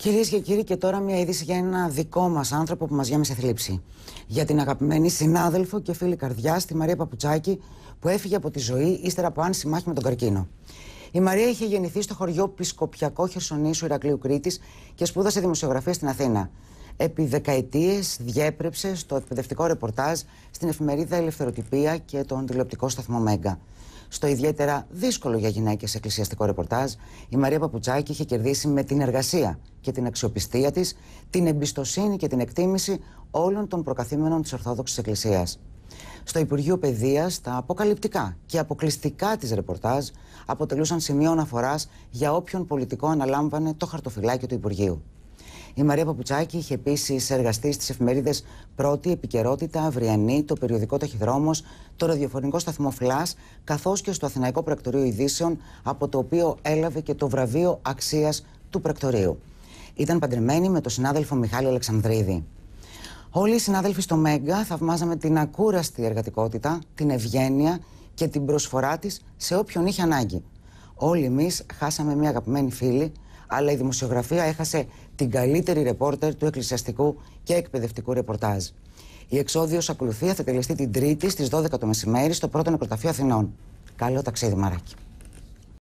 Κυρίες και κύριοι, και τώρα μια είδηση για ένα δικό μας άνθρωπο που μας γέμισε θλίψη. Για την αγαπημένη συνάδελφο και φίλη καρδιά, τη Μαρία Παπουτσάκη, που έφυγε από τη ζωή ύστερα από άνση μάχη με τον καρκίνο. Η Μαρία είχε γεννηθεί στο χωριό Πισκοπιακό Χερσονήσου Ηρακλείου Κρήτης και σπούδασε δημοσιογραφία στην Αθήνα επί δεκαετίες διέπρεψε στο εκπαιδευτικό ρεπορτάζ στην εφημερίδα Ελευθεροτυπία και τον τηλεοπτικό σταθμό Μέγκα. Στο ιδιαίτερα δύσκολο για γυναίκες εκκλησιαστικό ρεπορτάζ, η Μαρία Παπουτσάκη είχε κερδίσει με την εργασία και την αξιοπιστία της την εμπιστοσύνη και την εκτίμηση όλων των προκαθήμενων της Ορθόδοξης Εκκλησίας. Στο Υπουργείο Παιδείας, τα αποκαλυπτικά και αποκλειστικά της ρεπορτάζ αποτελούσαν σημείο αναφοράς για όποιον πολιτικό αναλάμβανε το χαρτοφυλάκι του Υπουργείου. Η Μαρία Παπουτσάκη είχε επίσης εργαστεί στις εφημερίδες Πρώτη, Επικαιρότητα, Αυριανή, το περιοδικό Ταχυδρόμος, το ραδιοφωνικό σταθμό Φλάς, καθώς και στο Αθηναϊκό Πρακτορείο Ειδήσεων, από το οποίο έλαβε και το βραβείο αξίας του πρακτορείου. Ήταν παντρεμένη με τον συνάδελφο Μιχάλη Αλεξανδρίδη. Όλοι οι συνάδελφοι στο Μέγκα θαυμάζαμε την ακούραστη εργατικότητα, την ευγένεια και την προσφορά της σε όποιον είχε ανάγκη. Όλοι εμείς χάσαμε μια αγαπημένη φίλη αλλά η δημοσιογραφία έχασε την καλύτερη ρεπόρτερ του εκκλησιαστικού και εκπαιδευτικού ρεπορτάζ. Η εξόδιο ακολουθία θα τελεστεί την Τρίτη στις 12 το μεσημέρι στο πρώτο νεκροταφείο Αθηνών. Καλό ταξίδι, Μαράκι.